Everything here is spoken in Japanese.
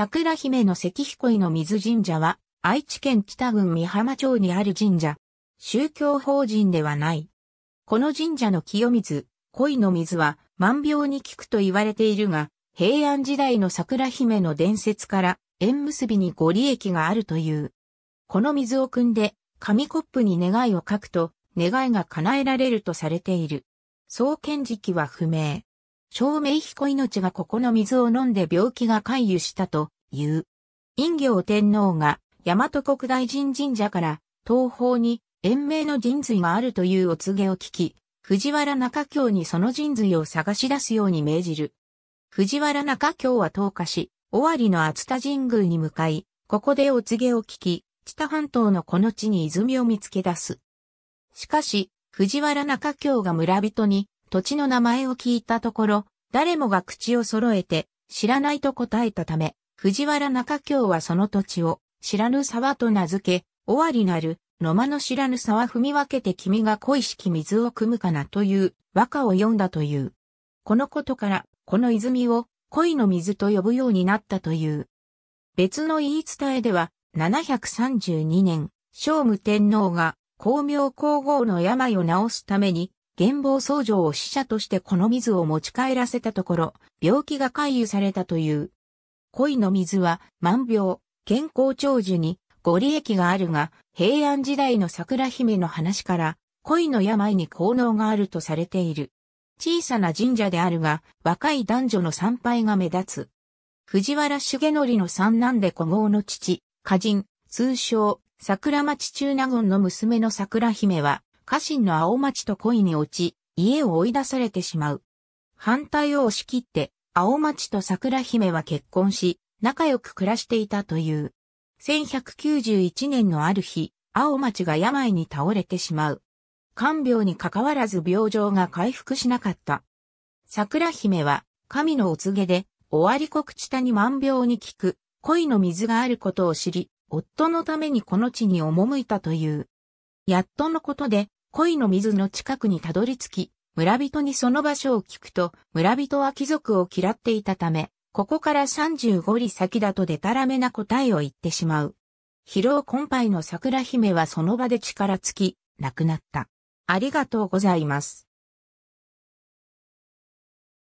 桜姫の関彦井の水神社は、愛知県北郡美浜町にある神社。宗教法人ではない。この神社の清水、恋の水は万病に効くと言われているが、平安時代の桜姫の伝説から縁結びにご利益があるという。この水を汲んで、紙コップに願いを書くと、願いが叶えられるとされている。創建時期は不明。照明彦命がここの水を飲んで病気が回遊したという。陰行天皇が大和国大神神社から東方に延命の神髄があるというお告げを聞き、藤原中京にその神髄を探し出すように命じる。藤原中京は投下し、尾張の厚田神宮に向かい、ここでお告げを聞き、知多半島のこの地に泉を見つけ出す。しかし、藤原中京が村人に土地の名前を聞いたところ、誰もが口を揃えて、知らないと答えたため、藤原中京はその土地を、知らぬ沢と名付け、尾張なる、野間の知らぬ沢踏み分けて君が恋しき水を汲むかなという和歌を読んだという。このことから、この泉を恋の水と呼ぶようになったという。別の言い伝えでは、732年、聖武天皇が、光明皇后の病を治すために、原望僧正を死者としてこの水を持ち帰らせたところ、病気が回遊されたという。恋の水は、万病、健康長寿に、ご利益があるが、平安時代の桜姫の話から、恋の病に効能があるとされている。小さな神社であるが、若い男女の参拝が目立つ。藤原重則の三男で古豪の父、歌人、通称、桜町中納言の娘の桜姫は、家臣の青町と恋に落ち、家を追い出されてしまう。反対を押し切って、青町と桜姫は結婚し、仲良く暮らしていたという。1191年のある日、青町が病に倒れてしまう。看病にかかわらず病状が回復しなかった。桜姫は、神のお告げで、終わり国地谷万病に効く、恋の水があることを知り、夫のためにこの地に赴いたという。やっとのことで、恋の水の近くにたどり着き、村人にその場所を聞くと、村人は貴族を嫌っていたため、ここから35里先だとデタラメな答えを言ってしまう。疲労困憊の桜姫はその場で力尽き、亡くなった。ありがとうございます。